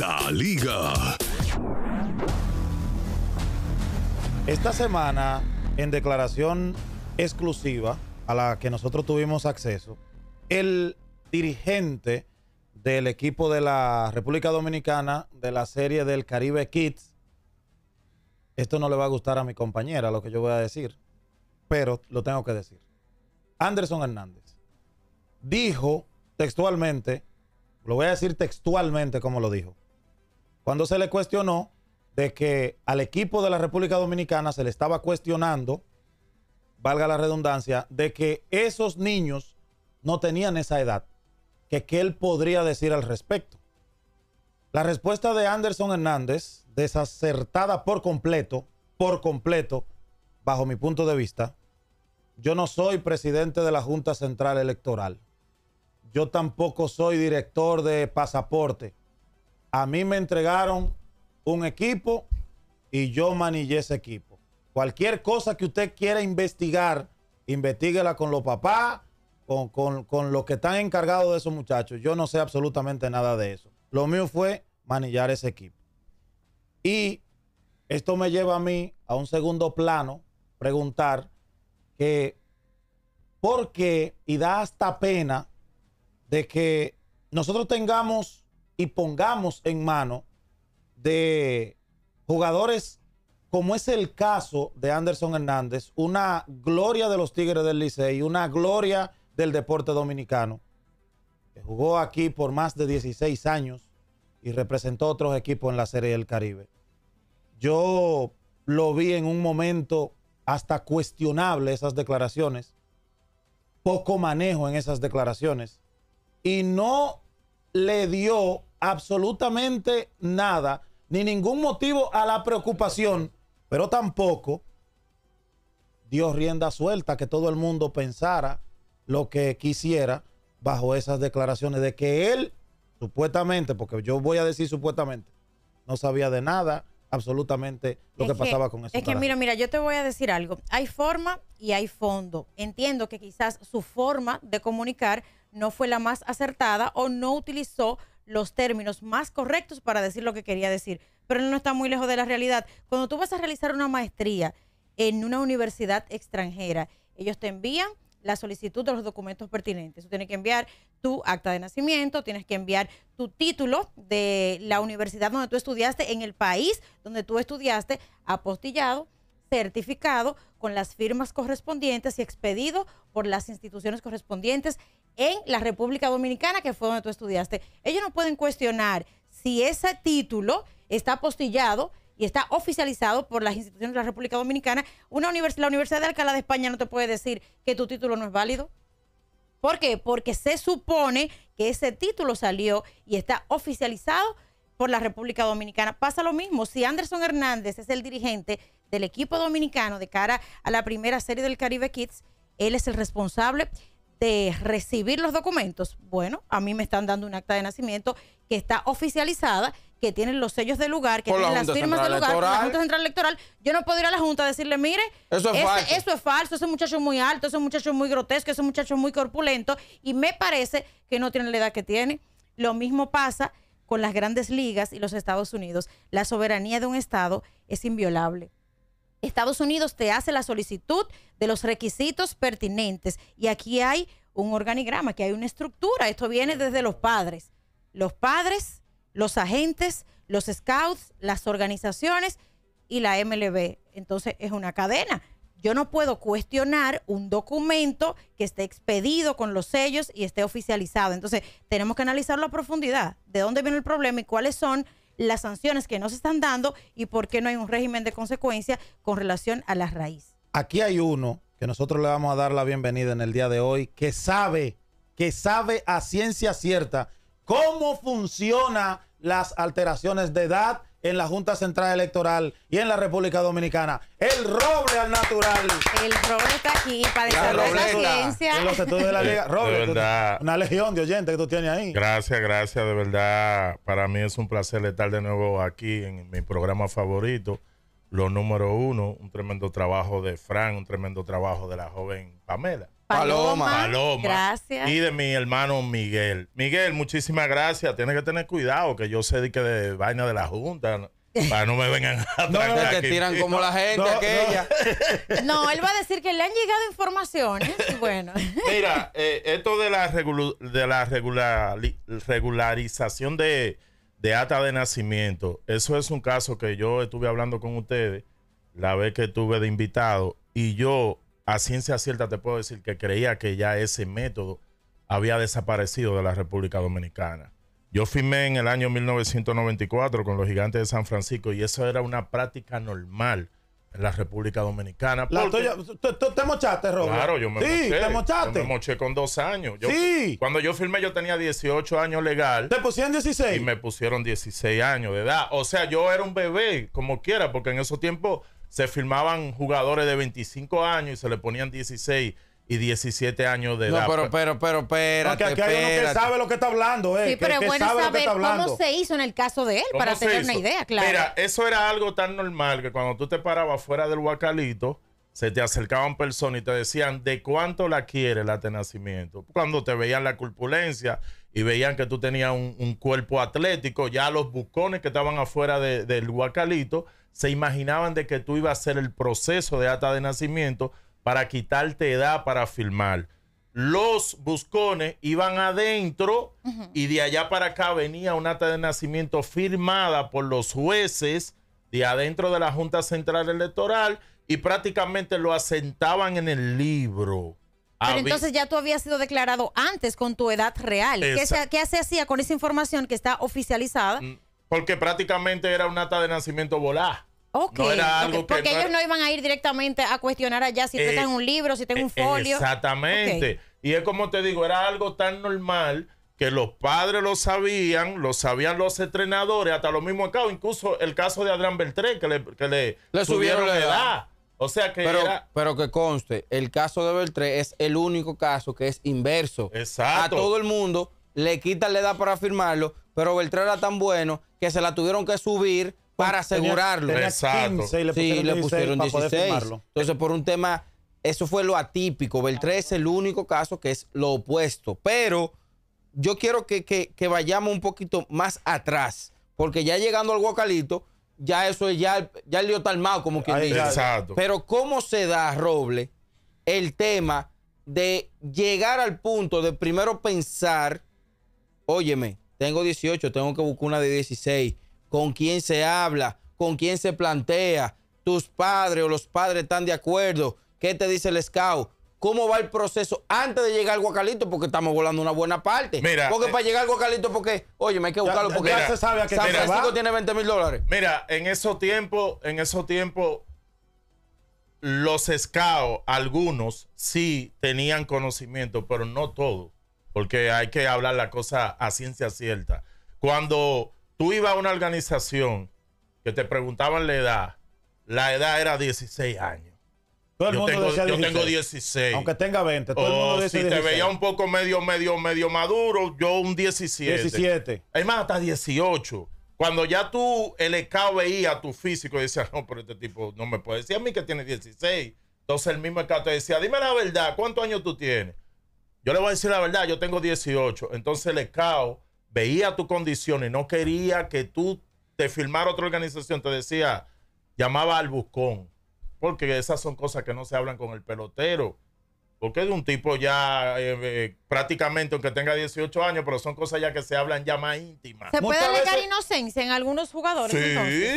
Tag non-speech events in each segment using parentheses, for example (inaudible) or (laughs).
La Liga. Esta semana, en declaración exclusiva a la que nosotros tuvimos acceso, el dirigente del equipo de la República Dominicana de la serie del Caribe Kids, esto no le va a gustar a mi compañera lo que yo voy a decir, pero lo tengo que decir. Anderson Hernández dijo textualmente lo voy a decir textualmente como lo dijo. Cuando se le cuestionó de que al equipo de la República Dominicana se le estaba cuestionando, valga la redundancia, de que esos niños no tenían esa edad, que qué él podría decir al respecto. La respuesta de Anderson Hernández, desacertada por completo, por completo, bajo mi punto de vista, yo no soy presidente de la Junta Central Electoral. Yo tampoco soy director de pasaporte. A mí me entregaron un equipo y yo manillé ese equipo. Cualquier cosa que usted quiera investigar, investiguela con los papás, con, con los que están encargados de esos muchachos. Yo no sé absolutamente nada de eso. Lo mío fue manillar ese equipo. Y esto me lleva a mí a un segundo plano, preguntar que por qué, y da hasta pena de que nosotros tengamos y pongamos en mano de jugadores como es el caso de Anderson Hernández, una gloria de los Tigres del Licey, una gloria del deporte dominicano, que jugó aquí por más de 16 años y representó otros equipos en la Serie del Caribe. Yo lo vi en un momento hasta cuestionable esas declaraciones, poco manejo en esas declaraciones y no le dio absolutamente nada, ni ningún motivo a la preocupación, pero tampoco dio rienda suelta que todo el mundo pensara lo que quisiera bajo esas declaraciones de que él, supuestamente, porque yo voy a decir supuestamente, no sabía de nada, absolutamente lo que, pasaba con eso. Es que mira, mira, yo te voy a decir algo. Hay forma y hay fondo. Entiendo que quizás su forma de comunicar no fue la más acertada o no utilizó los términos más correctos para decir lo que quería decir. Pero no está muy lejos de la realidad. Cuando tú vas a realizar una maestría en una universidad extranjera, ellos te envían la solicitud de los documentos pertinentes. Tú tienes que enviar tu acta de nacimiento, tienes que enviar tu título de la universidad donde tú estudiaste, en el país donde tú estudiaste, apostillado, certificado con las firmas correspondientes y expedido por las instituciones correspondientes en la República Dominicana, que fue donde tú estudiaste. Ellos no pueden cuestionar si ese título está apostillado y está oficializado por las instituciones de la República Dominicana. Una la Universidad de Alcalá de España no te puede decir que tu título no es válido. ¿Por qué? Porque se supone que ese título salió y está oficializado por la República Dominicana. Pasa lo mismo, si Anderson Hernández es el dirigente del equipo dominicano de cara a la primera serie del Caribe Kids, él es el responsable de recibir los documentos, bueno, a mí me están dando un acta de nacimiento que está oficializada, que tiene los sellos del lugar, que tiene las firmas del lugar, la Junta Central Electoral. Yo no puedo ir a la Junta a decirle, mire, eso es, falso. eso es falso, ese muchacho es muy alto, ese muchacho es muy grotesco, ese muchacho es muy corpulento, y me parece que no tiene la edad que tiene. Lo mismo pasa con las grandes ligas y los Estados Unidos. La soberanía de un Estado es inviolable. Estados Unidos te hace la solicitud de los requisitos pertinentes y aquí hay un organigrama, aquí hay una estructura. Esto viene desde los padres. Los padres, los agentes, los scouts, las organizaciones y la MLB. Entonces es una cadena. Yo no puedo cuestionar un documento que esté expedido con los sellos y esté oficializado. Entonces tenemos que analizarlo a profundidad. ¿De dónde viene el problema y cuáles son las sanciones que nos están dando y por qué no hay un régimen de consecuencia con relación a la raíz. Aquí hay uno que nosotros le vamos a dar la bienvenida en el día de hoy, que sabe, que sabe a ciencia cierta cómo funciona las alteraciones de edad en la Junta Central Electoral y en la República Dominicana. El roble al natural. El roble está aquí para desarrollar la ciencia. los estudios de la (laughs) Liga. Roble, una legión de oyentes que tú tienes ahí. Gracias, gracias, de verdad. Para mí es un placer estar de nuevo aquí en mi programa favorito, Lo Número Uno. Un tremendo trabajo de Fran, un tremendo trabajo de la joven Pamela. Paloma. Gracias. Y de mi hermano Miguel. Miguel, muchísimas gracias. Tienes que tener cuidado, que yo sé de que de vaina de la Junta. Para no me vengan a (laughs) No, no, te tiran como la gente aquella. (laughs) No. él va a decir que le han llegado informaciones. Bueno. (laughs) Mira, eh, esto de la, de la regular regularización de, de de nacimiento, eso es un caso que yo estuve hablando con ustedes la vez que estuve de invitado y yo a ciencia cierta te puedo decir que creía que ya ese método había desaparecido de la República Dominicana. Yo firmé en el año 1994 con los gigantes de San Francisco y eso era una práctica normal en la República Dominicana. tú, te mochaste, Robert. Claro, yo me sí, te mochaste. Yo me moché con dos años. sí. Cuando yo firmé, yo tenía 18 años legal. ¿Te pusieron 16? Y me pusieron 16 años de edad. O sea, yo era un bebé, como quiera, porque en esos tiempos se firmaban jugadores de 25 años y se le ponían 16 y 17 años de edad. No, pero, pero, pero, espérate, aquí hay uno que sabe lo que está hablando, eh. Sí, pero es bueno saber cómo se hizo en el caso de él, para tener una idea, claro. Mira, eso era algo tan normal que cuando tú te parabas fuera del huacalito, se te acercaban personas y te decían de cuánto la quiere el de Cuando te veían la corpulencia y veían que tú tenías un, cuerpo atlético, ya los bucones que estaban afuera del huacalito se imaginaban de que tú ibas a hacer el proceso de acta de nacimiento para quitarte edad para firmar. Los buscones iban adentro y de allá para acá venía una acta de nacimiento firmada por los jueces de adentro de la Junta Central Electoral y prácticamente lo asentaban en el libro. Pero entonces ya tú habías sido declarado antes con tu edad real. ¿Qué se, hacía con esa información que está oficializada? Mm. Porque prácticamente era un ata de nacimiento volá. Porque ellos no, iban a ir directamente a cuestionar allá si eh, un libro, si tengo un eh, folio. Exactamente. Y es como te digo, era algo tan normal que los padres lo sabían, lo sabían los entrenadores, hasta lo mismo acá, incluso el caso de Adrián Beltré, que le, subieron, la edad. O sea que pero, pero que conste, el caso de Beltré es el único caso que es inverso. Exacto. A todo el mundo le quitan la edad para firmarlo, pero Beltrán era tan bueno que se la tuvieron que subir para asegurarlo. le pusieron, Entonces, por un tema, eso fue lo atípico. Beltrán es el único caso que es lo opuesto. Pero yo quiero que, vayamos un poquito más atrás, porque ya llegando al guacalito, ya eso ya, ya el lío armado, como quien dice. Exacto. Pero, ¿cómo se da, Roble, el tema de llegar al punto de primero pensar óyeme, tengo 18, tengo que buscar una de 16. ¿Con quién se habla? ¿Con quién se plantea? ¿Tus padres o los padres están de acuerdo? ¿Qué te dice el scout? ¿Cómo va el proceso antes de llegar al guacalito? Porque estamos volando una buena parte. porque eh, para llegar al guacalito, porque, oye, me hay que buscarlo porque sabe a qué San Francisco tiene 20 mil dólares. Mira, en esos tiempos, en esos tiempos, los scouts, algunos sí tenían conocimiento, pero no todos porque hay que hablar la cosa a ciencia cierta. Cuando tú ibas a una organización que te preguntaban la edad, la edad era 16 años. yo, tengo, 16. Aunque tenga 20. Todo el oh, mundo si te veía un poco medio, medio, medio maduro, yo un 17. 17. Es más, hasta 18. Cuando ya tú, el escado veía tu físico y decía, no, pero este tipo no me puede decir a mí que tiene 16. Entonces el mismo escado te decía, dime la verdad, ¿cuántos años tú tienes? Yo le voy a decir la verdad, yo tengo 18. Entonces el SCAO veía tu condición y no quería que tú te firmara otra organización. Te decía, llamaba al buscón. Porque esas son cosas que no se hablan con el pelotero. Porque de un tipo ya eh, eh, prácticamente, aunque tenga 18 años, pero son cosas ya que se hablan ya más íntimas. ¿Se puede alegar inocencia en algunos jugadores?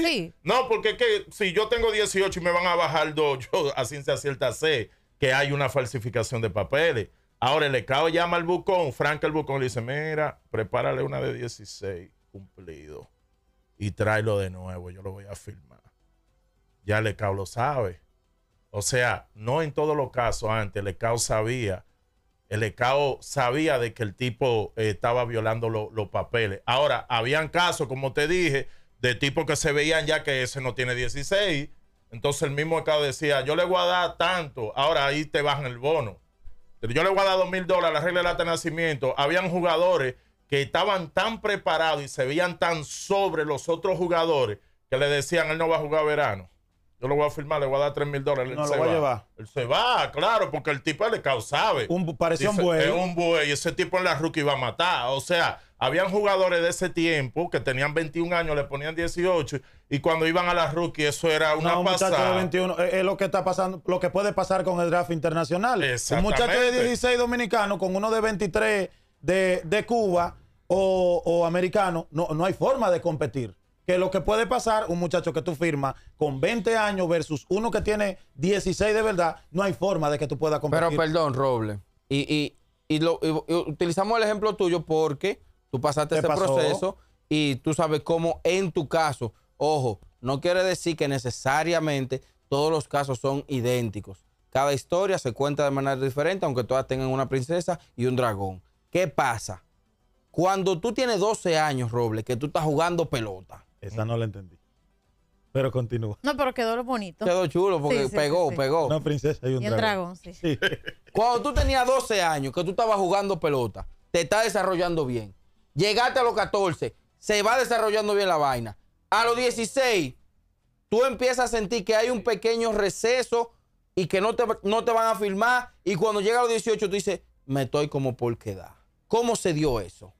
Sí. No, porque es que si yo tengo 18 y me van a bajar dos, (laughs) yo a ciencia cierta sé que hay una falsificación de papeles. Ahora el ECAO llama al Bucón, Frank el Bucón le dice, mira, prepárale una de 16 cumplido y tráelo de nuevo, yo lo voy a firmar. Ya el ECAO lo sabe. O sea, no en todos los casos antes, el ECAO sabía, el ECAO sabía de que el tipo eh, estaba violando los papeles. Ahora, habían casos, como te dije, de tipos que se veían ya que ese no tiene 16. Entonces el mismo ECAO decía, yo le voy a dar tanto, ahora ahí te bajan el bono. Yo le voy a dar dos mil dólares a la regla del de nacimiento. Habían jugadores que estaban tan preparados y se veían tan sobre los otros jugadores que le decían, él no va a jugar verano. Yo lo voy a firmar, le voy a dar 3 mil dólares. No, lo va. a llevar. Él se va, claro, porque el tipo le causaba. Un, parecía un buey. Es un buey. ese tipo en la rookie iba a matar. O sea, habían jugadores de ese tiempo que tenían 21 años, le ponían 18. Y cuando iban a la rookie, eso era una no, muchacho de 21. Es, lo que está pasando, lo que puede pasar con el draft internacional. Un muchacho de 16 dominicanos con uno de 23 de, de Cuba o, o americano, no, no hay forma de competir que lo que puede pasar, un muchacho que tú firmas con 20 años versus uno que tiene 16 de verdad, no hay forma de que tú puedas competir. Pero perdón, Roble, y, lo, utilizamos el ejemplo tuyo porque tú pasaste ese proceso y tú sabes cómo en tu caso, ojo, no quiere decir que necesariamente todos los casos son idénticos. Cada historia se cuenta de manera diferente, aunque todas tengan una princesa y un dragón. ¿Qué pasa? Cuando tú tienes 12 años, Roble, que tú estás jugando pelota, esa no la entendí. Pero continúa. No, pero quedó bonito. Quedó chulo porque pegó, pegó. Una princesa y un dragón. sí. (laughs) Cuando tú tenías 12 años, que tú estabas jugando pelota, te está desarrollando bien. Llegaste a los 14, se va desarrollando bien la vaina. A los 16, tú empiezas a sentir que hay un pequeño receso y que no te, no te van a firmar. Y cuando llega a los 18, tú dices, me estoy como por quedar. ¿Cómo se dio eso?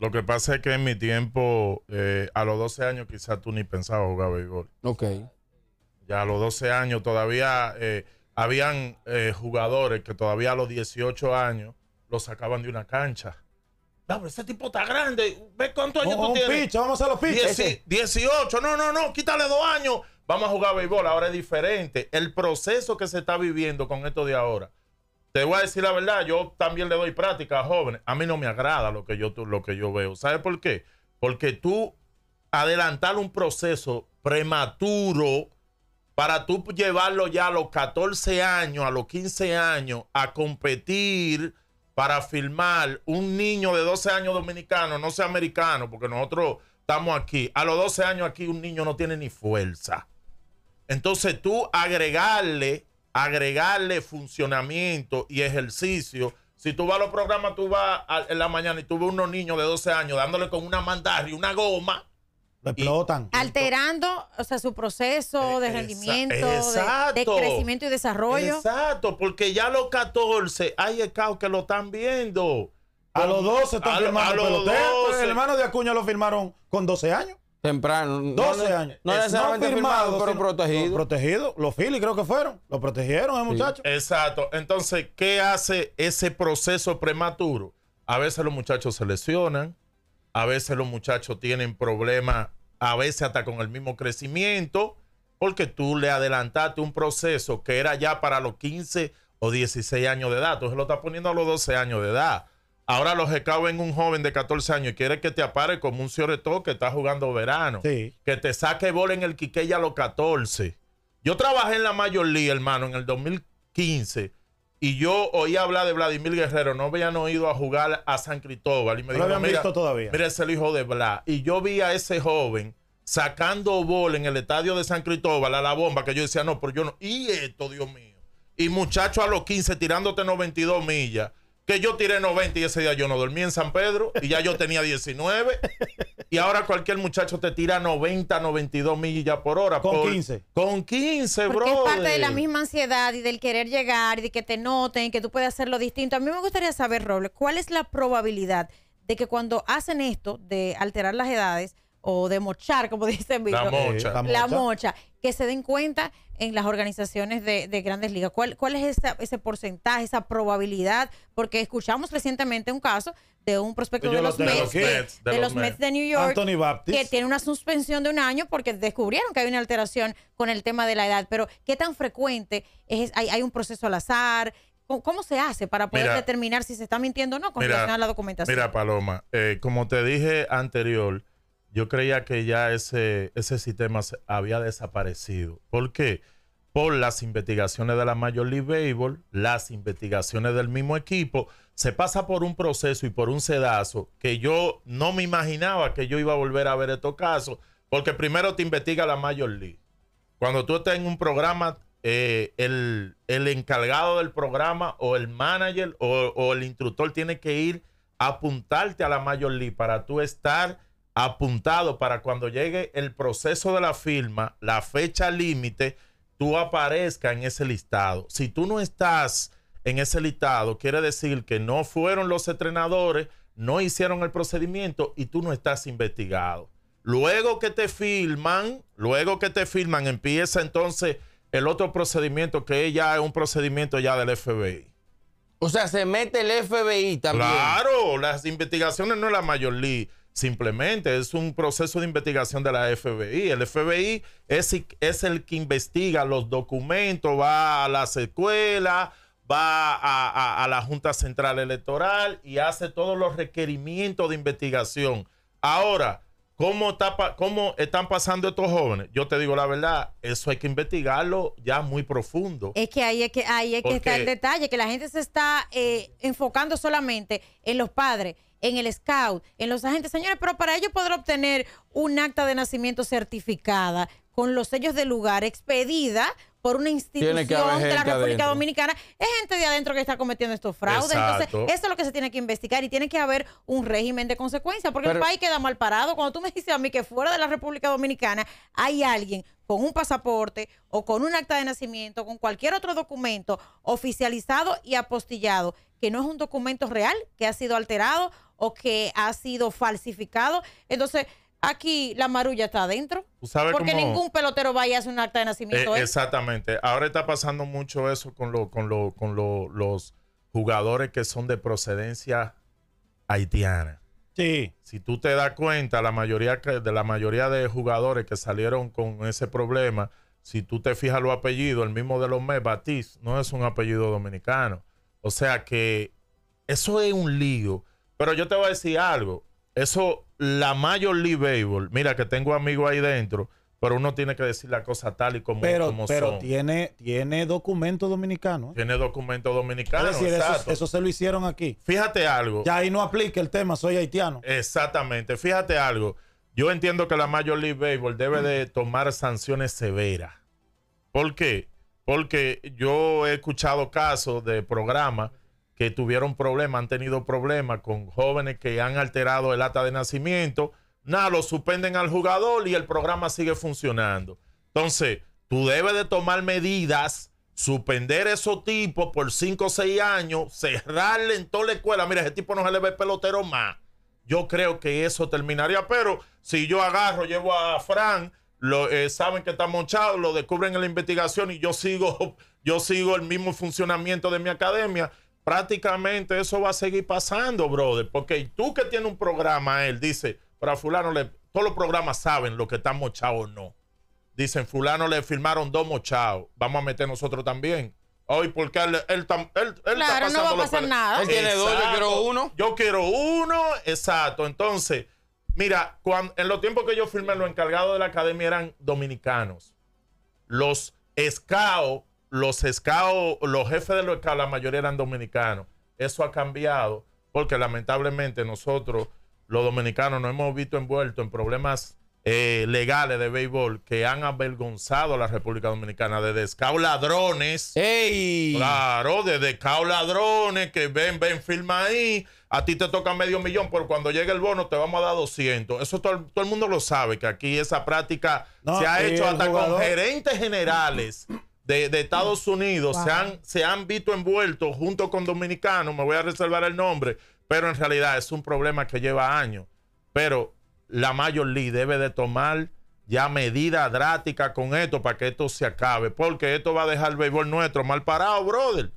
Lo que pasa es que en mi tiempo, eh, a los 12 años quizás tú ni pensabas jugar béisbol. Ok. Ya a los 12 años todavía eh, habían eh, jugadores que todavía a los 18 años los sacaban de una cancha. No, ese tipo está grande. Ve cuántos años tú tienes. vamos a los piches! 18. No, no, no. Quítale dos años. Vamos a jugar béisbol. Ahora es diferente. El proceso que se está viviendo con esto de ahora te voy a decir la verdad, yo también le doy práctica a jóvenes. A mí no me agrada lo que yo, lo que yo veo. ¿Sabes por qué? Porque tú adelantar un proceso prematuro para tú llevarlo ya a los 14 años, a los 15 años, a competir para firmar un niño de 12 años dominicano, no sea americano, porque nosotros estamos aquí. A los 12 años aquí un niño no tiene ni fuerza. Entonces tú agregarle agregarle funcionamiento y ejercicio. Si tú vas a los programas, tú vas en la mañana y tú ves unos niños de 12 años dándole con una mandarria, una goma. Lo explotan. Alterando o sea, su proceso de rendimiento, De, crecimiento y desarrollo. Exacto, porque ya a los 14 hay caos que lo están viendo. A los 12 están firmando a los El hermano de Acuña lo firmaron con 12 años. Temprano. 12 años. No necesariamente firmado, firmado, pero protegido. Protegido. Los Phillies creo que fueron. Lo protegieron, el ¿eh, muchacho. Exacto. Entonces, ¿qué hace ese proceso prematuro? A veces los muchachos se lesionan. A veces los muchachos tienen problemas, a veces hasta con el mismo crecimiento, porque tú le adelantaste un proceso que era ya para los 15 o 16 años de edad. se lo estás poniendo a los 12 años de edad. Ahora los en un joven de 14 años y quiere que te apare como un todo que está jugando verano. Que te saque bola en el Quiqueya a los 14. Yo trabajé en la Major League, hermano, en el 2015. Y yo oí hablar de Vladimir Guerrero, no habían oído a jugar a San Cristóbal. Y me no dijeron, mira, visto todavía. mira, es el hijo de Bla Y yo vi a ese joven sacando bola en el estadio de San Cristóbal a la bomba, que yo decía, no, pero yo no. Y esto, Dios mío. Y muchacho a los 15 tirándote 92 millas que yo tiré 90 y ese día yo no dormí en San Pedro y ya yo tenía 19. y ahora cualquier muchacho te tira 90, 92 millas por hora. Con 15. Con 15, bro. Es parte de la misma ansiedad y del querer llegar y de que te noten, que tú puedes hacerlo distinto. A mí me gustaría saber, Robles, ¿cuál es la probabilidad de que cuando hacen esto de alterar las edades, o de mochar, como (laughs) dicen La mocha. La, mocha. Que se den cuenta en las organizaciones de, grandes ligas. ¿Cuál, cuál es ese porcentaje, esa probabilidad? Porque escuchamos recientemente un caso de un prospecto de los, Mets, de, New York, que tiene una suspensión de un año porque descubrieron que hay una alteración con el tema de la edad. Pero, ¿qué tan frecuente es? ¿Hay, hay un proceso al azar? ¿Cómo, se hace para poder determinar si se está mintiendo o no con relación a la documentación? Mira, Paloma, eh, como te dije anterior, yo creía que ya ese, ese sistema había desaparecido. ¿Por qué? Por las investigaciones de la Major League Baseball, las investigaciones del mismo equipo, se pasa por un proceso y por un sedazo que yo no me imaginaba que yo iba a volver a ver estos casos, porque primero te investiga la Major League. Cuando tú estás en un programa, eh, el, encargado del programa o el manager o, o el instructor tiene que ir a apuntarte a la Major League para tú estar apuntado para cuando llegue el proceso de la firma, la fecha límite, tú aparezca en ese listado. Si tú no estás en ese listado, quiere decir que no fueron los entrenadores, no hicieron el procedimiento y tú no estás investigado. Luego que te firman, luego que te firman, empieza entonces el otro procedimiento que ya es un procedimiento ya del FBI. O sea, se mete el FBI también. Claro, las investigaciones no es la mayor league. Simplemente es un proceso de investigación de la FBI. El FBI es, el que investiga los documentos, va a las escuelas, va a, la Junta Central Electoral y hace todos los requerimientos de investigación. Ahora, ¿cómo, están pasando estos jóvenes? Yo te digo la verdad, eso hay que investigarlo ya muy profundo. Es que ahí es que, ahí que está el detalle, que la gente se está eh, enfocando solamente en los padres en el scout, en los agentes. Señores, pero para ello poder obtener un acta de nacimiento certificada con los sellos de lugar expedida por una institución de la República Dominicana, es gente de adentro que está cometiendo estos fraudes. Entonces, eso es lo que se tiene que investigar y tiene que haber un régimen de consecuencias, porque el país queda mal parado. Cuando tú me dices a mí que fuera de la República Dominicana hay alguien con un pasaporte o con un acta de nacimiento, con cualquier otro documento oficializado y apostillado que no es un documento real, que ha sido alterado o que ha sido falsificado. Entonces, aquí la marulla está adentro. Porque ningún pelotero vaya a hace un acta de nacimiento. Eh, exactamente. Ahora está pasando mucho eso con, lo, con, con los jugadores que son de procedencia haitiana. Sí. Si tú te das cuenta, la mayoría de la mayoría de jugadores que salieron con ese problema, si tú te fijas los apellidos, el mismo de los Mes, Batiz, no es un apellido dominicano. O sea que eso es un lío. Pero yo te voy a decir algo. Eso, la Major League Baseball, mira que tengo amigos ahí dentro, pero uno tiene que decir la cosa tal y como, pero, pero tiene, tiene documento dominicano. ¿eh? Tiene documento dominicano. Es eso, se lo hicieron aquí. Fíjate algo. Ya ahí no aplica el tema, soy haitiano. Exactamente. Fíjate algo. Yo entiendo que la Major League Baseball debe de tomar sanciones severas. ¿Por qué? Porque yo he escuchado casos de programas que tuvieron problemas, han tenido problemas con jóvenes que han alterado el acta de nacimiento. Nada, lo suspenden al jugador y el programa sigue funcionando. Entonces, tú debes de tomar medidas, suspender esos tipos por 5 o 6 años, cerrarle en toda la escuela. Mira, ese tipo no se le ve pelotero más. Yo creo que eso terminaría. Pero si yo agarro, llevo a Fran lo, eh, saben que está mochado, lo descubren en la investigación y yo sigo, (laughs) yo sigo el mismo funcionamiento de mi academia. Prácticamente eso va a seguir pasando, brother, porque tú que tienes un programa, él dice, para fulano, le, todos los programas saben lo que está mochado o no. Dicen, fulano le firmaron dos mochados, vamos a meter nosotros también. Hoy, porque él, él, claro, no va a pasar nada. Él tiene dos, yo quiero uno. Yo quiero uno, exacto. Entonces, Mira, en los tiempos que yo firmé, los encargados de la academia eran dominicanos. Los SCAO, los SCAO, los jefes de los SCAO, la mayoría eran dominicanos. Eso ha cambiado porque lamentablemente nosotros, los dominicanos, nos hemos visto envueltos en problemas eh, legales de béisbol que han avergonzado a la República Dominicana, de descauladrones Ladrones. Claro, de Escao Ladrones, que ven, ven, firma ahí. A ti te toca medio millón, pero cuando llegue el bono te vamos a dar 200. Eso todo, el mundo lo sabe, que aquí esa práctica se ha hecho hasta con gerentes generales. De, Estados Unidos se, han, se han visto envueltos junto con dominicanos, me voy a reservar el nombre, pero en realidad es un problema que lleva años. Pero la Major League debe de tomar ya medidas drásticas con esto para que esto se acabe, porque esto va a dejar el béisbol nuestro mal parado, brother.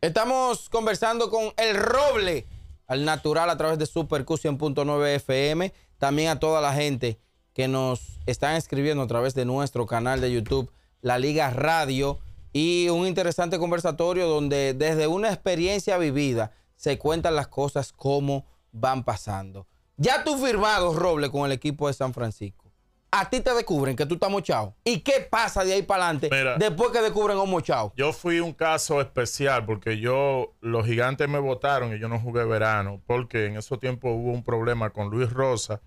Estamos conversando con El Roble, al natural a través de Q100.9 FM, también a toda la gente que nos están escribiendo a través de nuestro canal de YouTube, La Liga Radio, y un interesante conversatorio donde desde una experiencia vivida se cuentan las cosas como van pasando. Ya tú firmado, Robles, con el equipo de San Francisco. A ti te descubren que tú estás mochado. ¿Y qué pasa de ahí para adelante después que descubren a un mochado? Yo fui un caso especial porque yo, los gigantes me votaron y yo no jugué verano porque en ese tiempo hubo un problema con Luis Rosa.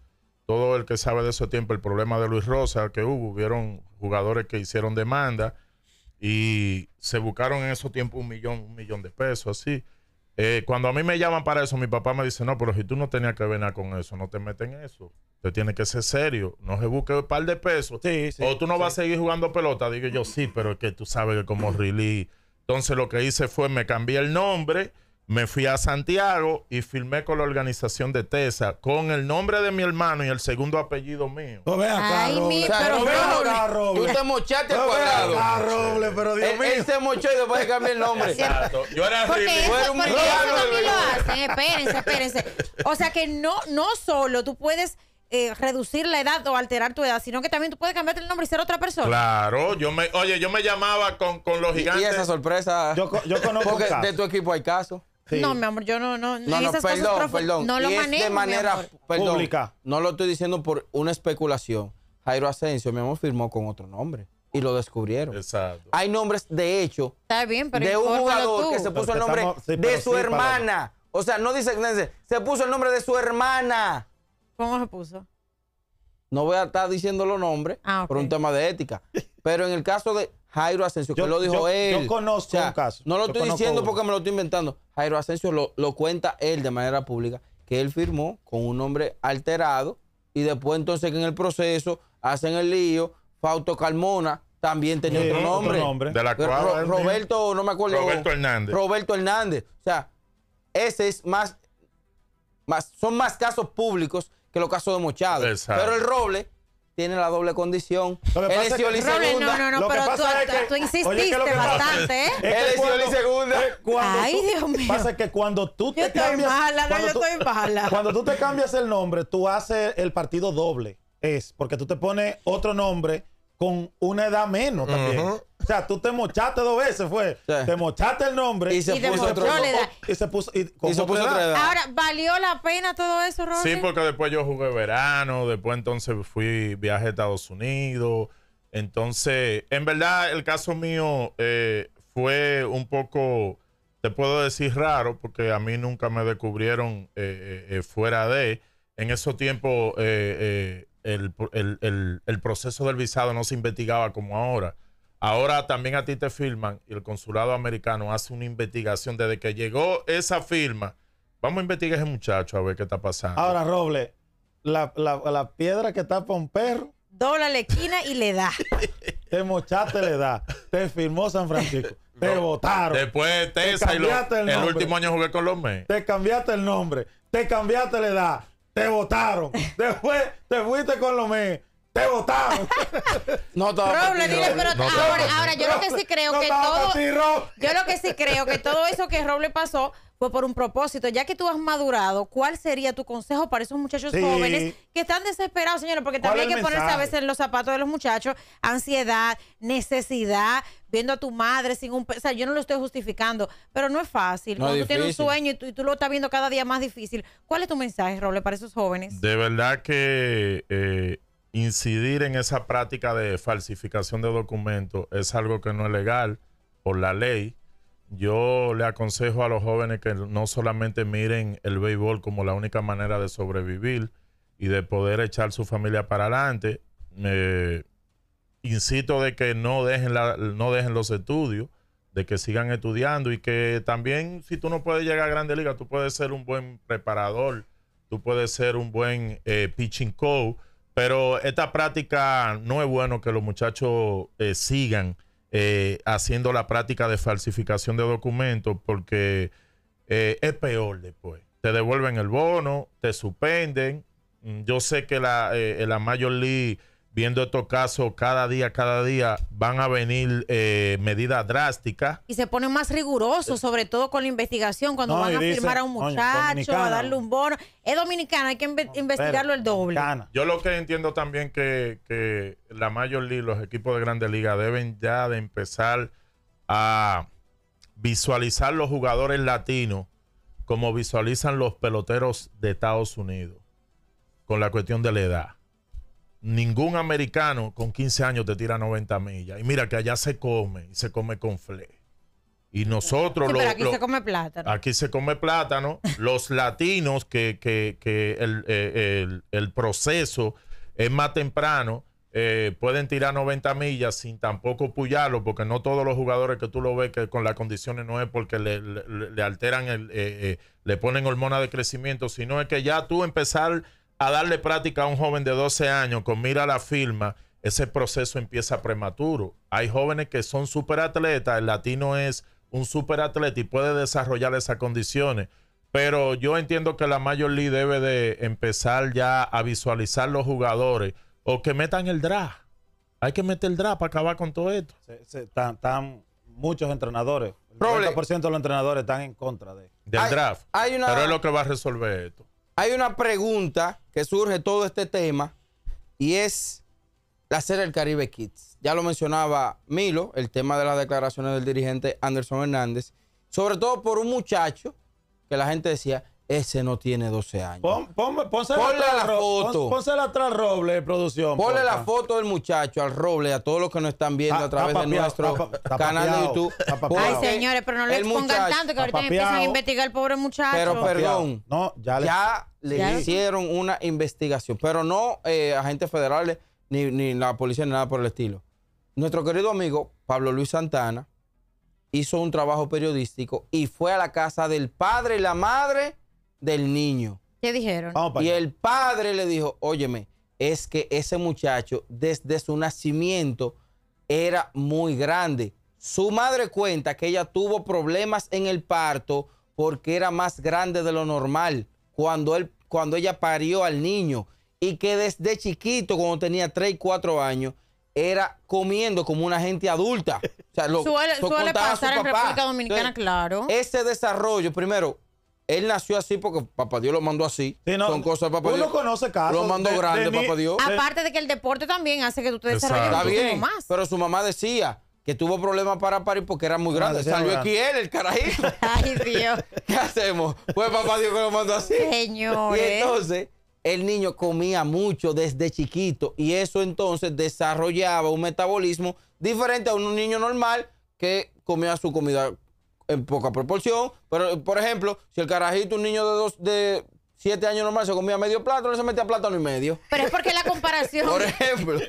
Todo el que sabe de ese tiempo, el problema de Luis Rosa que hubo, hubieron jugadores que hicieron demanda y se buscaron en ese tiempo un millón, un millón de pesos, así. Eh, cuando a mí me llaman para eso, mi papá me dice, no, pero si tú no tenías que venir con eso, no te metes en eso. Te tiene que ser serio, no se busque un par de pesos. Sí, o tú no vas a seguir jugando pelota. Digo yo, sí, pero es que tú sabes que como Riley. Entonces lo que hice fue, me cambié el nombre me fui a Santiago y firmé con la organización de TESA con el nombre de mi hermano y el segundo apellido mío. No veas Ay, Mi, pero no Roble. Tú te mochaste no algo. cuadrado. Roble, pero Dios eh, mío. Él se mochó y después cambió el nombre. Exacto. Yo era porque Riley. un porque también lo hacen. Espérense, espérense. O sea que no, no solo tú puedes... Eh, reducir la edad o alterar tu edad, sino que también tú puedes cambiarte el nombre y ser otra persona. Claro, yo me, oye, yo me llamaba con, con los gigantes. Y, esa sorpresa. Yo, yo conozco Porque de tu equipo hay casos. No, mi amor, yo no, no, no, no perdón, perdón. No lo de manera pública. No lo estoy diciendo por una especulación. Jairo Asensio, mi amor, firmó con otro nombre y lo descubrieron. Exacto. Hay nombres, de hecho, Está de un jugador que se puso el nombre de su hermana. O sea, no dice, se puso el nombre de su hermana. ¿Cómo se puso? No voy a estar diciendo los nombres ah, por un tema de ética. Pero en el caso de Jairo Asensio, que lo dijo él. Yo conozco un caso. No lo estoy diciendo porque me lo estoy inventando. Jairo Asensio lo, cuenta él de manera pública, que él firmó con un nombre alterado y después entonces que en el proceso hacen el lío, Fausto Carmona también tenía otro, nombre. Roberto, no me acuerdo. Roberto Hernández. Roberto Hernández. O sea, ese es más, más son más casos públicos que los casos de Mochado. Pero el Roble tiene la doble condición. Él es Yoli segunda. No, no, no, pero tú, tú, insististe bastante, ¿eh? Él es Yoli segunda. Ay, Dios mío. Pasa que cuando tú te estoy cambias... Mala, no, yo estoy mala. Cuando tú te cambias el nombre, tú haces el partido doble. Es porque tú te pones otro nombre con una edad menos también. O sea, tú te mochaste dos veces, fue. Te mochaste el nombre. Y se puso, otro, y se puso, y, se puso otra edad. Ahora, ¿valió la pena todo eso, Robert? Sí, porque después yo jugué verano, después entonces fui viaje a Estados Unidos. Entonces, en verdad, el caso mío eh, fue un poco, te puedo decir raro, porque a mí nunca me descubrieron eh, eh, fuera de. En esos tiempos, el, el proceso del visado no se investigaba como ahora. Ahora también a ti te firman y el consulado americano hace una investigación desde que llegó esa firma. Vamos a investigar a ese muchacho a ver qué está pasando. Ahora, Roble, la, piedra que tapa un perro. Dobla la esquina y le da. te (laughs) mochaste le da. Te firmó San Francisco. (laughs) Te votaron. Después te, te y el, último año jugué con los Mets. Te cambiaste el nombre. Te cambiaste la edad. Te votaron. (laughs) Después te fuiste con los Mets. ¡Te votaron! (laughs) no todo Roble, dile, pero ahora, ahora yo lo que sí creo que todo. yo lo que sí creo que todo eso que Roble pasó fue por un propósito. Ya que tú has madurado, ¿cuál sería tu consejo para esos muchachos jóvenes que están desesperados, señores? Porque también hay que ponerse a veces en los zapatos de los muchachos, ansiedad, necesidad, viendo a tu madre sin un... O sea, yo no lo estoy justificando, pero no es fácil. Cuando tienes un sueño y tú, lo estás viendo cada día más difícil, ¿cuál es tu mensaje, Roble, para esos jóvenes? De verdad que... Eh incidir en esa práctica de falsificación de documentos es algo que no es legal por la ley. Yo le aconsejo a los jóvenes que no solamente miren el béisbol como la única manera de sobrevivir y de poder echar su familia para adelante. Me incito de que no dejen, no dejen los estudios, de que sigan estudiando y que también si tú no puedes llegar a Grande Liga, tú puedes ser un buen preparador, tú puedes ser un buen eh, pitching coach pero esta práctica no es bueno que los muchachos eh, sigan eh, haciendo la práctica de falsificación de documentos porque eh, es peor después. Te devuelven el bono, te suspenden. Mm, yo sé que la, la Major League viendo estos casos cada día, cada día, van a venir eh, medidas drásticas. Y se pone más riguroso, eh. sobre todo con la investigación, cuando van a firmar a un muchacho, a darle un bono. Es dominicano hay que investigarlo el doble. Yo lo que entiendo también que, que la Major League, los equipos de Grandes Ligas deben ya de empezar a visualizar los jugadores latinos como visualizan los peloteros de Estados Unidos con la cuestión de la edad ningún americano con 15 años te tira 90 millas. Y mira que allá se come, y se come con fle. Y nosotros aquí se come plátano. Aquí se come plátano. los latinos, que, que, que el, eh, proceso es más temprano, eh, pueden tirar 90 millas sin tampoco puyarlo, porque no todos los jugadores que tú lo ves que con las condiciones no es porque le, alteran, el, eh, le ponen hormona de crecimiento, sino es que ya tú empezar a darle práctica a un joven de 12 años con mira a la firma, ese proceso empieza prematuro. Hay jóvenes que son atletas, el latino es un superatleta y puede desarrollar esas condiciones. Pero yo entiendo que la Major League debe de empezar ya a visualizar los jugadores o que metan el draft. Hay que meter el draft para acabar con todo esto. Están muchos entrenadores. El 90% de los entrenadores están en contra de, del draft. Hay Pero es lo que va a resolver esto hay una pregunta que surge todo este tema y es la serie del Caribe Kids. Ya lo mencionaba Milo, el tema de las declaraciones del dirigente Anderson Hernández, sobre todo por un muchacho que la gente decía, ese no tiene 12 años. Pon, Ponle la foto. la Roble, producción. Ponle la foto del muchacho al Roble, a todos los que nos están viendo a través de nuestro canal de YouTube. Ay, señores, pero no le pongan tanto que ahorita empiezan a investigar al pobre muchacho. Pero perdón, ya le, hicieron una investigación, pero no eh, agentes federales, ni, ni la policía, ni nada por el estilo. Nuestro querido amigo Pablo Luis Santana hizo un trabajo periodístico y fue a la casa del padre y la madre del niño. ¿Qué dijeron? y el padre le dijo, óyeme, es que ese muchacho desde su nacimiento era muy grande. Su madre cuenta que ella tuvo problemas en el parto porque era más grande de lo normal cuando, él, cuando ella parió al niño y que desde chiquito, cuando tenía 3, 4 años, era comiendo como una gente adulta. suele, pasar en República Dominicana, claro. Ese desarrollo, primero, él nació así porque papá Dios lo mandó así. Sí, no, Son cosas de papá Dios. Uno conoce casos. Lo mandó grande, papá Dios. Aparte de que el deporte también hace que tú te desarrolles Está bien, más. Pero su mamá decía que tuvo problemas para parir porque era muy grande. Ah, Salió aquí él, el carajito. (laughs) Ay, Dios. (laughs) ¿Qué hacemos? Pues papá Dios que lo mandó así. Señor. Y entonces, el niño comía mucho desde chiquito y eso entonces desarrollaba un metabolismo diferente a un niño normal que comía su comida en poca proporción. Pero, por ejemplo, si el carajito, un niño de dos, de siete años normal, se comía medio plato, no se metía plátano y medio. Pero es porque la (laughs) comparación. por ejemplo.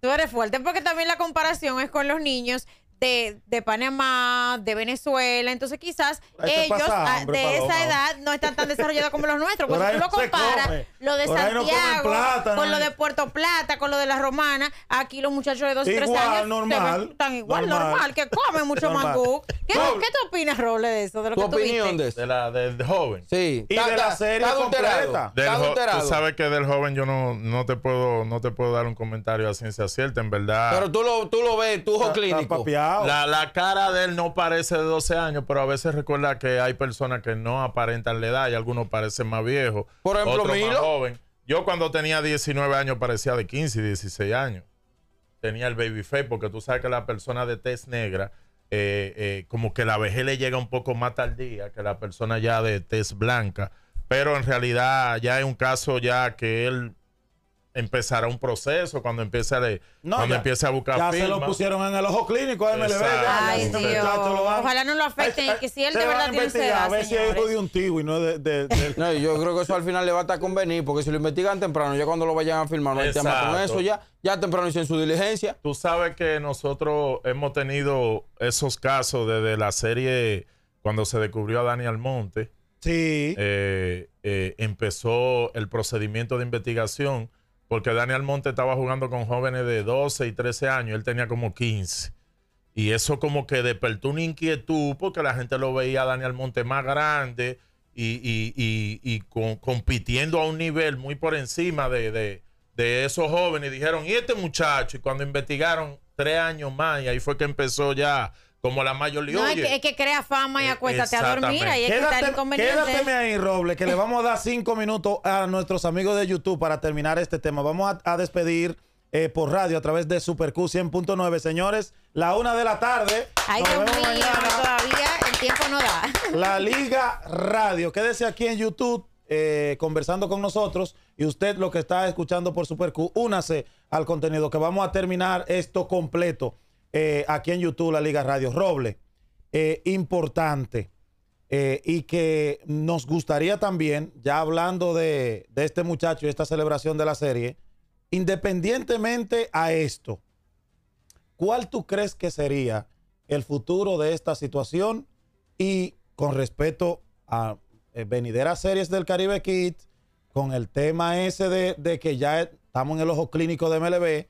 Tú eres fuerte porque también la comparación es con los niños de, de, Panamá, de Venezuela. Entonces, quizás ellos ah, de esa edad no están tan desarrollados como los nuestros. Pues Porque si tú lo comparas, lo de Santiago, con lo de Puerto Plata, con lo de las romanas, aquí los muchachos de 2 y 3 años están igual, normal. que comen (laughs) mucho mangú. ¿Qué, ¿Qué opinas, Roble de eso? De lo que opinión de eso? De la del joven. Sí. Y de la serie está completa. tú sabes que del joven yo no, no, te puedo, no te puedo dar un comentario a ciencia cierta, en verdad. Pero tú lo, tú lo ves, tú ojo clínico. La, cara de él no parece de 12 años, pero a veces recuerda que hay personas que no aparentan la edad y algunos parecen más viejos. Por ejemplo, Yo cuando tenía 19 años parecía de 15, 16 años. Tenía el baby face porque tú sabes que la persona de tez negra, eh, eh, como que la vejez le llega un poco más tardía que la persona ya de tez blanca. Pero en realidad ya es un caso ya que él empezará un proceso cuando empiece a, no, cuando ya, a buscar se lo pusieron en el ojo clínico este a MLB Ay, Dios. ojalá no lo afecten que si él de verdad a ver si es hijo de un tío y no de, no, yo creo que eso al final le va a estar convenir porque si lo investigan temprano ya cuando lo vayan a firmar no hay con eso ya ya temprano hicieron su diligencia tú sabes que nosotros hemos tenido esos casos desde la serie cuando se descubrió a Daniel Monte sí eh, eh, empezó el procedimiento de investigación porque Daniel Monte estaba jugando con jóvenes de 12 y 13 años, él tenía como 15. Y eso como que despertó una inquietud porque la gente lo veía a Daniel Monte más grande y, y, y, compitiendo a un nivel muy por encima de, de, de esos jóvenes. Y dijeron, ¿y este muchacho? Y cuando investigaron, tres años más, y ahí fue que empezó ya como la mayoría. No, es, que, crea fama y eh, acuéstate a dormir. y es quédate, Quédateme ahí, Roble, que le (laughs) vamos a dar cinco minutos a nuestros amigos de YouTube para terminar este tema. Vamos a, despedir. Eh, por radio a través de Super Q 100.9. Señores, la una de la tarde. todavía el tiempo no da. (laughs) La Liga Radio. Quédese aquí en YouTube eh, conversando con nosotros. Y usted, lo que está escuchando por SuperQ únase al contenido que vamos a terminar esto completo. Eh, aquí en YouTube, la Liga Radio Roble, eh, importante eh, y que nos gustaría también, ya hablando de, este muchacho y esta celebración de la serie, independientemente a esto, ¿cuál tú crees que sería el futuro de esta situación? Y con respecto a venideras series del Caribe Kit con el tema ese de, de que ya estamos en el ojo clínico de MLB,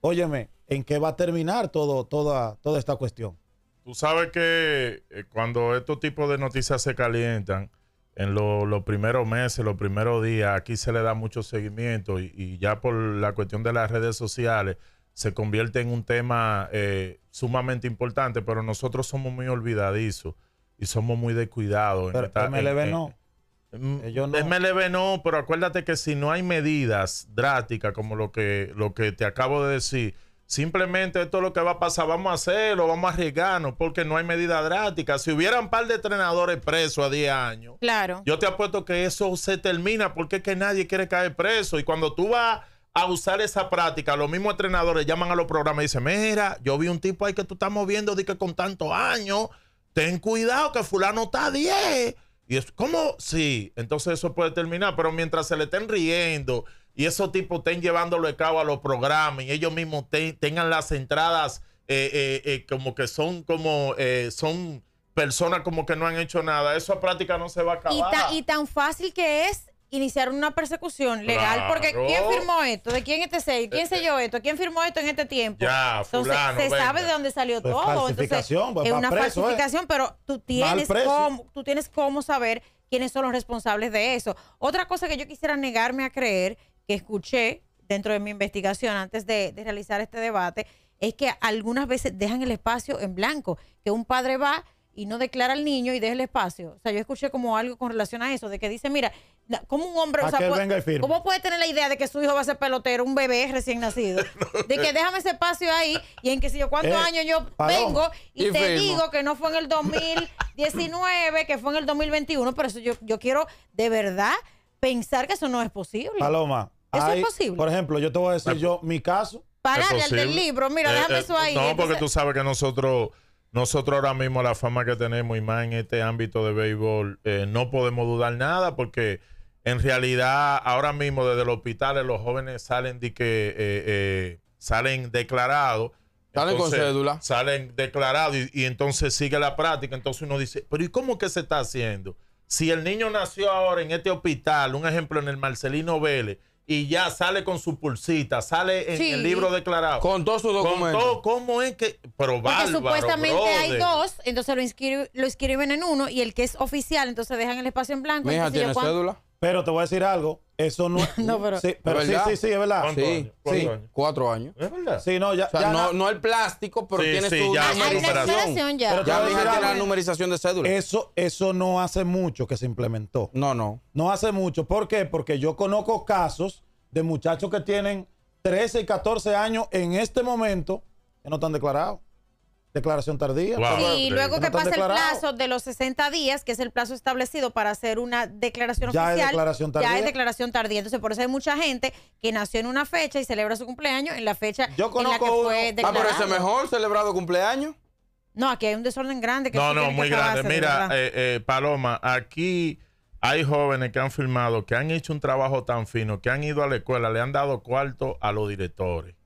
óyeme, en qué va a terminar todo, toda, toda esta cuestión. Tú sabes que eh, cuando estos tipos de noticias se calientan, en los primeros meses, los primeros días, aquí se le da mucho seguimiento y, ya por la cuestión de las redes sociales se convierte en un tema eh, sumamente importante, pero nosotros somos muy olvidadizos y somos muy descuidados. Pero MLB no. Eh, no. MLB no, pero acuérdate que si no hay medidas drásticas como lo que, lo que te acabo de decir, Simplemente esto es lo que va a pasar, vamos a hacerlo, vamos a arriesgarnos, porque no hay medida drástica. Si hubiera un par de entrenadores presos a 10 años, claro. yo te apuesto que eso se termina porque es que nadie quiere caer preso. Y cuando tú vas a usar esa práctica, los mismos entrenadores llaman a los programas y dicen, mira, yo vi un tipo ahí que tú estás moviendo de que con tantos años, ten cuidado que fulano está a 10. Y es como, sí, entonces eso puede terminar, pero mientras se le estén riendo, y esos tipos estén llevándolo a cabo a los programas y ellos mismos tengan las entradas eh, eh, eh, como que son como son personas como que no han hecho nada. Eso a práctica no se va a acabar. Y, tan fácil que es iniciar una persecución legal porque ¿quién firmó esto? ¿De quién este sello? ¿Quién selló esto? ¿Quién firmó esto en este tiempo? Ya, Entonces fulano, se sabe de dónde salió pues todo. Pues es una falsificación, pero tú tienes, cómo, tú tienes cómo saber quiénes son los responsables de eso. Otra cosa que yo quisiera negarme a creer que escuché dentro de mi investigación antes de, realizar este debate es que algunas veces dejan el espacio en blanco, que un padre va y no declara al niño y deja el espacio. O sea, yo escuché como algo con relación a eso, de que dice, mira, como un hombre, o sea, ¿cómo puede tener la idea de que su hijo va a ser pelotero, un bebé recién nacido? De que déjame ese espacio ahí y en que si yo cuántos eh, años yo vengo y, te digo que no fue en el 2019, que fue en el 2021, pero eso yo, yo quiero de verdad pensar que eso no es posible. Paloma, ¿Eso es posible? Por ejemplo, yo te voy a decir yo mi caso. para el del libro, mira, eh, déjame eh, eso ahí. No, porque tú sabes que nosotros... Nosotros ahora mismo la fama que tenemos y más en este ámbito de béisbol, eh, no podemos dudar nada porque en realidad ahora mismo desde los hospitales los jóvenes salen de que salen declarados. Salen con cédula. Salen declarados y, y, entonces sigue la práctica. Entonces uno dice, pero ¿y cómo que se está haciendo? Si el niño nació ahora en este hospital, un ejemplo en el Marcelino Vélez, y ya sale con su pulsita, sale en el libro declarado. Con todos sus documentos. Con ¿cómo es que...? Pero Porque supuestamente hay dos, entonces lo, inscriben, en uno, y el que es oficial, entonces dejan el espacio en blanco. Mija, ¿tiene cédula? Pero te voy a decir algo. Eso no, (laughs) no pero, sí, sí, sí, es verdad. sí, cuatro años. Es verdad. Sí, no, ya, no, el plástico, pero tiene sí, ya, numerización. Ya, pero ya era la numerización de cédula. Eso, eso no hace mucho que se implementó. No, no. No hace mucho. ¿Por qué? Porque yo conozco casos de muchachos que tienen 13 y 14 años en este momento que no están declarados declaración tardía. Sí, y luego que pasa el plazo de los 60 días, que es el plazo establecido para hacer una declaración oficial, declaración tardía. ya es declaración tardía. Entonces, por eso hay mucha gente que nació en una fecha y celebra su cumpleaños en la fecha en la que fue declarado. Ah, pero ese mejor celebrado cumpleaños. No, aquí hay un desorden grande. Que no, no, muy grande. Mira, eh, eh, Paloma, aquí hay jóvenes que han firmado, que han hecho un trabajo tan fino, que han ido a la escuela, le han dado cuarto a los directores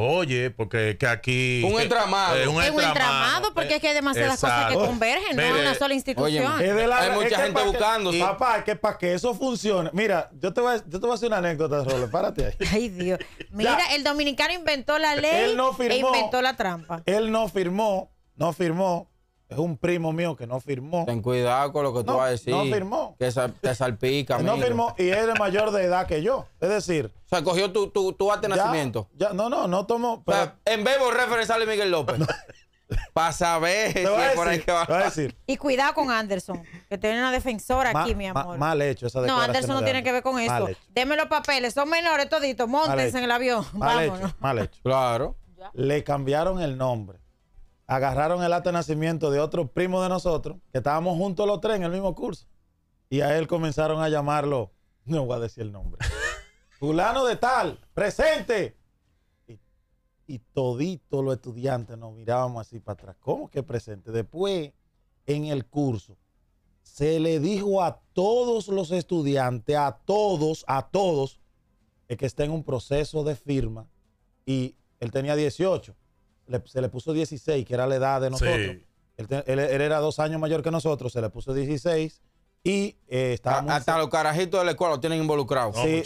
Oye, porque que aquí. Un entramado. es un entramado, porque es que hay demasiadas cosas que convergen, no es una sola institución. Oye, hay mucha gente buscando. papá, es que para que eso funcione. Mira, yo te voy a, te voy a hacer una anécdota, Rolo. párate ahí. Ay, Dios. (laughs) Mira, el dominicano inventó la ley él no e firmó, inventó la trampa. Él no firmó, no firmó es un primo mío que no firmó. Ten cuidado con lo que tú vas a decir. No firmó. Que te salpica. (laughs) no firmó y él es mayor de edad que yo. Es decir. O sea, cogió tu, tu, de nacimiento. Ya, no, no, no tomó. en Bebo Reference Miguel López. (laughs) Para saber por ahí que va. A decir. Y cuidado con Anderson, que tiene una defensora aquí, mi amor. mal hecho esa No, Anderson no tiene que ver con eso. Deme los papeles, son menores toditos, montes en el avión. Mal (laughs) hecho, mal hecho. Claro. Le cambiaron el nombre agarraron el acta de nacimiento de otro primo de nosotros, que estábamos juntos los tres en el mismo curso. Y a él comenzaron a llamarlo, (laughs) no voy a decir el nombre, (laughs) fulano de tal, presente. Y, todito toditos los estudiantes nos mirábamos así para atrás. ¿Cómo que presente? Después, en el curso, se le dijo a todos los estudiantes, a todos, a todos, que está en un proceso de firma y él tenía 18 se le puso 16, que era la edad de nosotros. Él, era dos años mayor que nosotros, se le puso 16 y eh, ah, Hasta los carajitos de la escuela lo tienen involucrado. No, sí,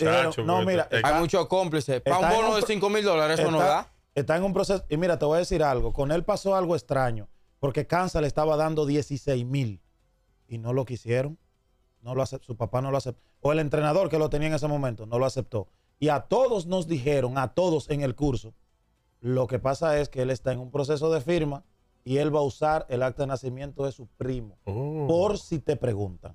hay muchos cómplices. Para un bono de 5 mil dólares, eso no da. Está en un proceso. Y mira, te voy a decir algo. Con él pasó algo extraño, porque Kansas le estaba dando 16 mil y no lo quisieron. No lo su papá no lo aceptó. O el entrenador que lo tenía en ese momento no lo aceptó. Y a todos nos dijeron, a todos en el curso, lo que pasa es que él está en un proceso de firma y él va a usar el acta de nacimiento de su primo. Oh. Por si te preguntan.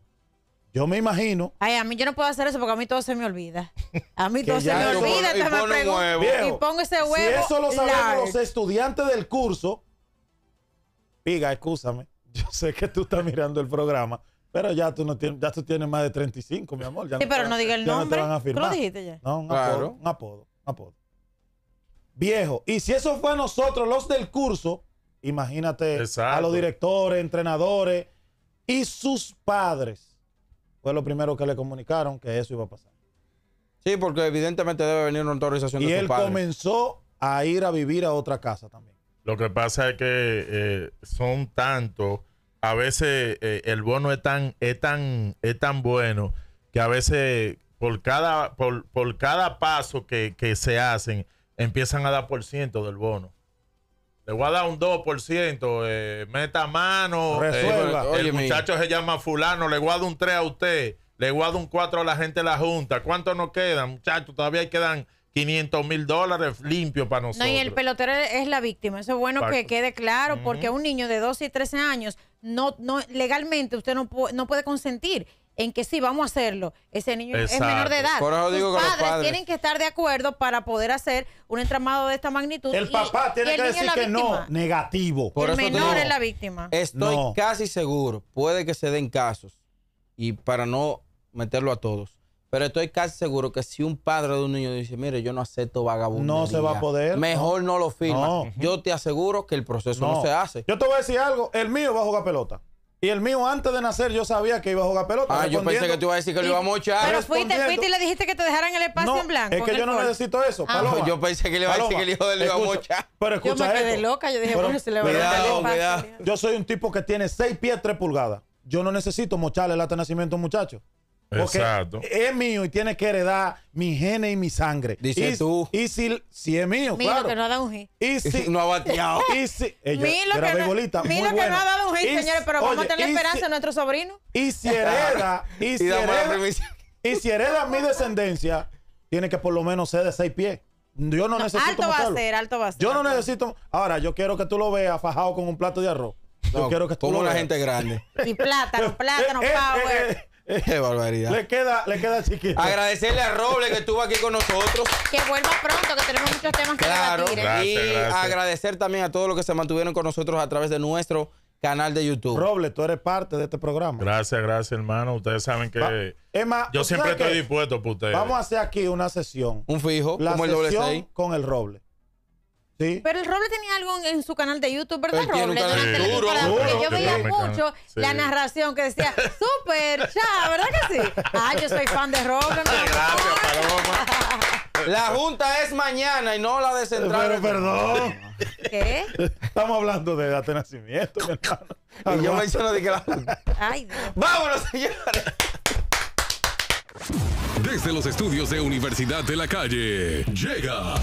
Yo me imagino. Ay, a mí yo no puedo hacer eso porque a mí todo se me olvida. A mí (laughs) todo se me olvida. Y, pone, me huevo. pongo ese huevo. Si eso lo saben los estudiantes del curso. Piga, escúchame. Yo sé que tú estás mirando el programa, pero ya tú, no tienes, ya tú tienes más de 35, mi amor. sí, pero no diga el nombre. No lo dijiste ya? No, un apodo. Un apodo. Un apodo viejo. Y si eso fue a nosotros, los del curso, imagínate a los directores, entrenadores y sus padres. Fue lo primero que le comunicaron que eso iba a pasar. Sí, porque evidentemente debe venir una autorización y él comenzó a ir a vivir a otra casa también. Lo que pasa es que eh, son tantos, a veces eh, el bono es tan, es tan, es tan bueno que a veces por cada, por, cada paso que, que se hacen, empiezan a dar por ciento del bono. Le voy a dar un 2%, eh, meta mano, eh, Resuelva. el muchacho se llama fulano, le dar un 3 a usted, le dar un 4 a la gente de la Junta. ¿Cuánto nos quedan, muchachos? Todavía quedan 500 mil dólares limpios para nosotros. No, y el pelotero es la víctima. Eso es bueno que quede claro, porque un niño de 12 y 13 años, no, no, legalmente usted no, no puede consentir en que sí, vamos a hacerlo. Ese niño es menor de edad. padres, los padres, tienen que estar de acuerdo para poder hacer un entramado de esta magnitud. El papá tiene que decir que no, negativo. Por el menor es la víctima. Estoy casi seguro, puede que se den casos, y para no meterlo a todos, pero estoy casi seguro que si un padre de un niño dice, mire, yo no acepto vagabundo. No se va a poder. Mejor no, lo firma. Yo te aseguro que el proceso no. se hace. Yo te voy a decir algo, el mío va a jugar pelota. Y el mío, antes de nacer, yo sabía que iba a jugar pelota. Ah, yo pensé que tú ibas a decir que lo iba a mochar. Pero fuiste, fuiste y le dijiste que te dejaran el espacio en blanco. Es que yo no necesito eso. Ah. yo pensé que le iba a decir que el hijo de él iba a mochar. Pero escucha. Yo me quedé loca. Yo dije, bueno, se le va a dejar el espacio. Yo soy un tipo que tiene 6 pies, 3 pulgadas. Yo no necesito mocharle el nacimiento a un muchacho. Exacto. es mío y tiene que heredar mi gene y mi sangre. Dice y, tú. Y si, si es mío, Milo que no ha dado un hit. Y si, no ha bateado. Y si, que no, ha dado un hit, señores, pero vamos a tener esperanza en nuestro sobrino. Y si hereda, (laughs) y si hereda, y si hereda mi descendencia, tiene que por lo menos ser de seis pies. Yo no, necesito alto va a ser, alto va a ser. Yo no necesito... Ahora, yo quiero que tú lo veas fajado con un plato de arroz. Yo quiero que tú lo veas. la gente grande. Y plátano, (laughs) eh, plátano, eh, power. Eh, (laughs) Qué barbaridad. Le queda, le queda chiquito. Agradecerle a Roble que estuvo aquí con nosotros. Que vuelva pronto, que tenemos muchos temas que debatir. ¿eh? y agradecer también a todos los que se mantuvieron con nosotros a través de nuestro canal de YouTube. Roble, tú eres parte de este programa. Gracias, gracias, hermano. Ustedes saben que Emma, yo siempre estoy dispuesto para ustedes. Vamos a hacer aquí una sesión. Un fijo, la como el doble sesión con el Roble. Pero el Roble tenía algo en, su canal de YouTube, ¿verdad, Roble? canal Durante la porque yo veía mucho la narración que decía, súper, chá! ¿verdad que sí? Ah, yo soy fan de Roble. Gracias, Paloma. La junta es mañana y no la de central. Pero perdón, ¿Qué? estamos hablando de edad de nacimiento, mi hermano. Y yo menciono de que la junta. Ay, Dios. Vámonos, señores. Desde los estudios de Universidad de la Calle, llega